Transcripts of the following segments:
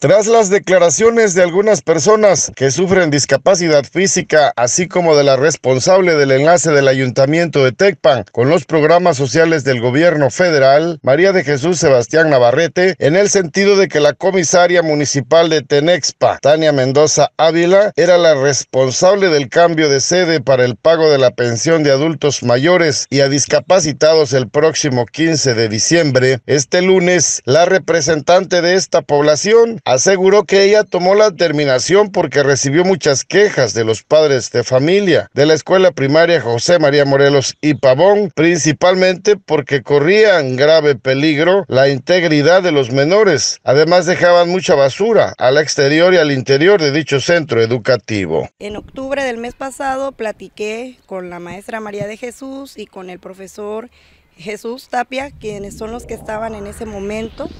Tras las declaraciones de algunas personas que sufren discapacidad física, así como de la responsable del enlace del Ayuntamiento de Tecpan con los programas sociales del gobierno federal, María de Jesús Sebastián Navarrete, en el sentido de que la comisaria municipal de Tenexpa, Tania Mendoza Ávila, era la responsable del cambio de sede para el pago de la pensión de adultos mayores y a discapacitados el próximo 15 de diciembre, este lunes, la representante de esta población aseguró que ella tomó la terminación porque recibió muchas quejas de los padres de familia de la escuela primaria José María Morelos y Pavón, principalmente porque corrían grave peligro la integridad de los menores. Además dejaban mucha basura al exterior y al interior de dicho centro educativo. En octubre del mes pasado platiqué con la maestra María de Jesús y con el profesor Jesús Tapia, quienes son los que estaban en ese momento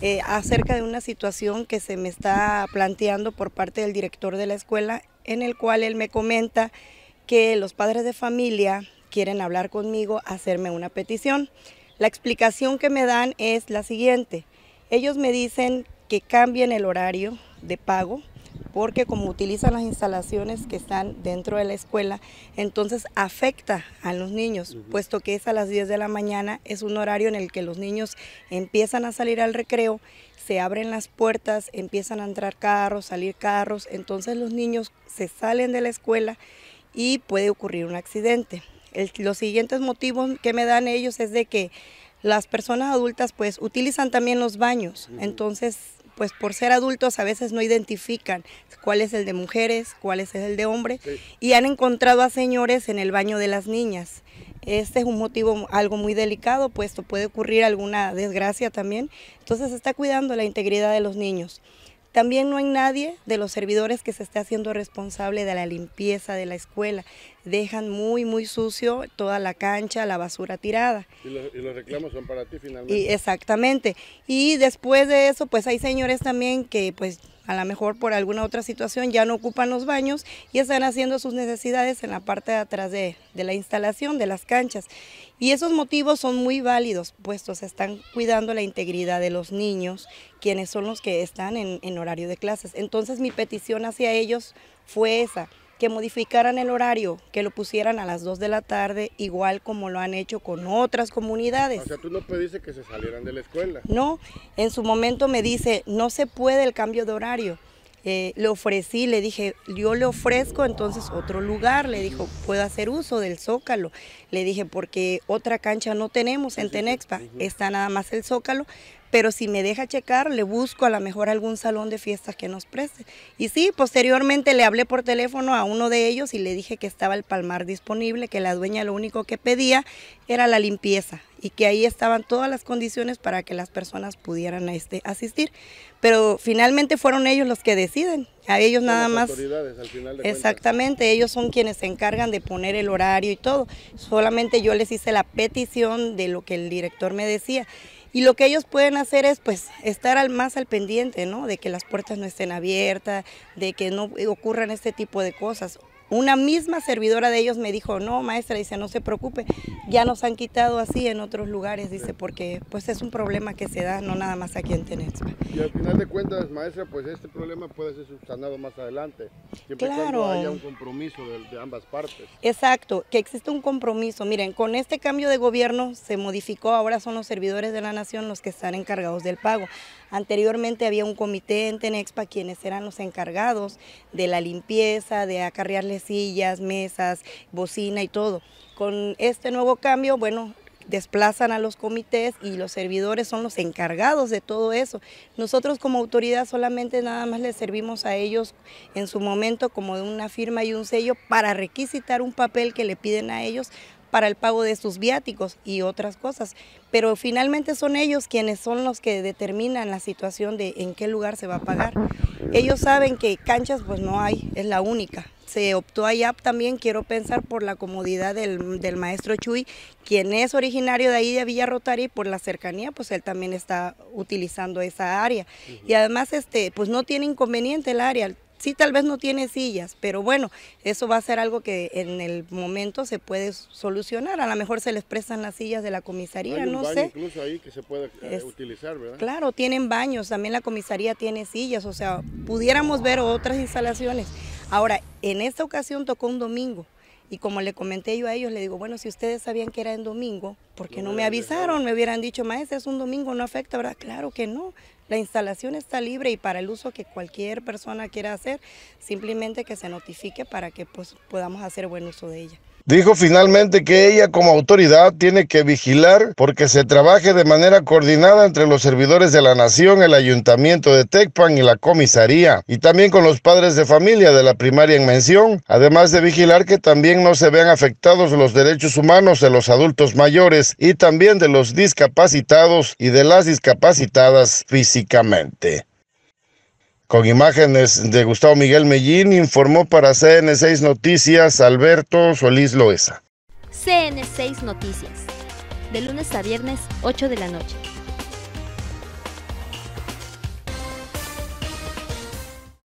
eh, acerca de una situación que se me está planteando por parte del director de la escuela, en el cual él me comenta que los padres de familia quieren hablar conmigo, hacerme una petición. La explicación que me dan es la siguiente. Ellos me dicen que cambien el horario de pago, porque como utilizan las instalaciones que están dentro de la escuela, entonces afecta a los niños, puesto que es a las 10 de la mañana, es un horario en el que los niños empiezan a salir al recreo, se abren las puertas, empiezan a entrar carros, salir carros, entonces los niños se salen de la escuela y puede ocurrir un accidente. los siguientes motivos que me dan ellos es de que las personas adultas pues utilizan también los baños, entonces pues por ser adultos a veces no identifican cuál es el de mujeres, cuál es el de hombre, y han encontrado a señores en el baño de las niñas. Este es un motivo algo muy delicado, puesto puede ocurrir alguna desgracia también. Entonces se está cuidando la integridad de los niños. También no hay nadie de los servidores que se esté haciendo responsable de la limpieza de la escuela. Dejan muy, muy sucio toda la cancha, la basura tirada. Y, los reclamos son para ti finalmente. exactamente. Y después de eso, pues hay señores también que pues a lo mejor por alguna otra situación ya no ocupan los baños y están haciendo sus necesidades en la parte de atrás de, la instalación, de las canchas. Y esos motivos son muy válidos, puestos están cuidando la integridad de los niños, quienes son los que están en horario de clases. Entonces mi petición hacia ellos fue esa, que modificaran el horario, que lo pusieran a las 2 de la tarde, igual como lo han hecho con otras comunidades. O sea, tú no pediste que se salieran de la escuela. No, en su momento me dice, no se puede el cambio de horario. Eh, le ofrecí, le dije, yo le ofrezco entonces otro lugar, le dijo, puedo hacer uso del Zócalo. Le dije, porque otra cancha no tenemos en Tenexpa, está nada más el Zócalo, pero si me deja checar, le busco a lo mejor algún salón de fiestas que nos preste. Y sí, posteriormente le hablé por teléfono a uno de ellos y le dije que estaba el palmar disponible, que la dueña lo único que pedía era la limpieza y que ahí estaban todas las condiciones para que las personas pudieran este, asistir. Pero finalmente fueron ellos los que deciden, a ellos nada más... exactamente, ellos son quienes se encargan de poner el horario y todo. Solamente yo les hice la petición de lo que el director me decía y lo que ellos pueden hacer es pues estar al, más al pendiente, ¿no? De que las puertas no estén abiertas, de que no ocurran este tipo de cosas una misma servidora de ellos me dijo, no maestra, dice, no se preocupe, ya nos han quitado así en otros lugares, dice, porque pues es un problema que se da, no nada más aquí en Tenexpa. Y al final de cuentas, maestra, pues este problema puede ser sustanado más adelante, siempre claro. cuando haya un compromiso de, de, ambas partes. Exacto, que existe un compromiso. Miren, con este cambio de gobierno se modificó, ahora son los servidores de la nación los que están encargados del pago. Anteriormente había un comité en Tenexpa quienes eran los encargados de la limpieza, de acarrearles sillas, mesas, bocina y todo. Con este nuevo cambio, bueno, desplazan a los comités y los servidores son los encargados de todo eso. Nosotros como autoridad solamente nada más les servimos a ellos en su momento como de una firma y un sello para requisitar un papel que le piden a ellos para el pago de sus viáticos y otras cosas. Pero finalmente son ellos quienes son los que determinan la situación de en qué lugar se va a pagar. Ellos saben que canchas pues no hay, es la única se optó allá también, quiero pensar, por la comodidad del, maestro Chuy, quien es originario de ahí de Villa Rotari, y por la cercanía, pues él también está utilizando esa área. Y además, este, pues no tiene inconveniente el área, Sí, tal vez no tiene sillas, pero bueno, eso va a ser algo que en el momento se puede solucionar. A lo mejor se les prestan las sillas de la comisaría, no sé. Incluso ahí que se puede eh, utilizar, ¿verdad? Claro, tienen baños, también la comisaría tiene sillas, o sea, pudiéramos ver otras instalaciones. Ahora, en esta ocasión tocó un domingo. Y como le comenté yo a ellos, le digo, bueno, si ustedes sabían que era en domingo, ¿por qué no, me avisaron? Me hubieran dicho, maestra, es un domingo, no afecta, ¿verdad? Claro que no, la instalación está libre y para el uso que cualquier persona quiera hacer, simplemente que se notifique para que pues, podamos hacer buen uso de ella. Dijo finalmente que ella como autoridad tiene que vigilar porque se trabaje de manera coordinada entre los servidores de la nación, el ayuntamiento de Tecpan y la comisaría, y también con los padres de familia de la primaria en mención, además de vigilar que también no se vean afectados los derechos humanos de los adultos mayores y también de los discapacitados y de las discapacitadas físicas. Con imágenes de Gustavo Miguel Mellín, informó para CN6 Noticias Alberto Solís Loesa. CN6 Noticias, de lunes a viernes, 8 de la noche.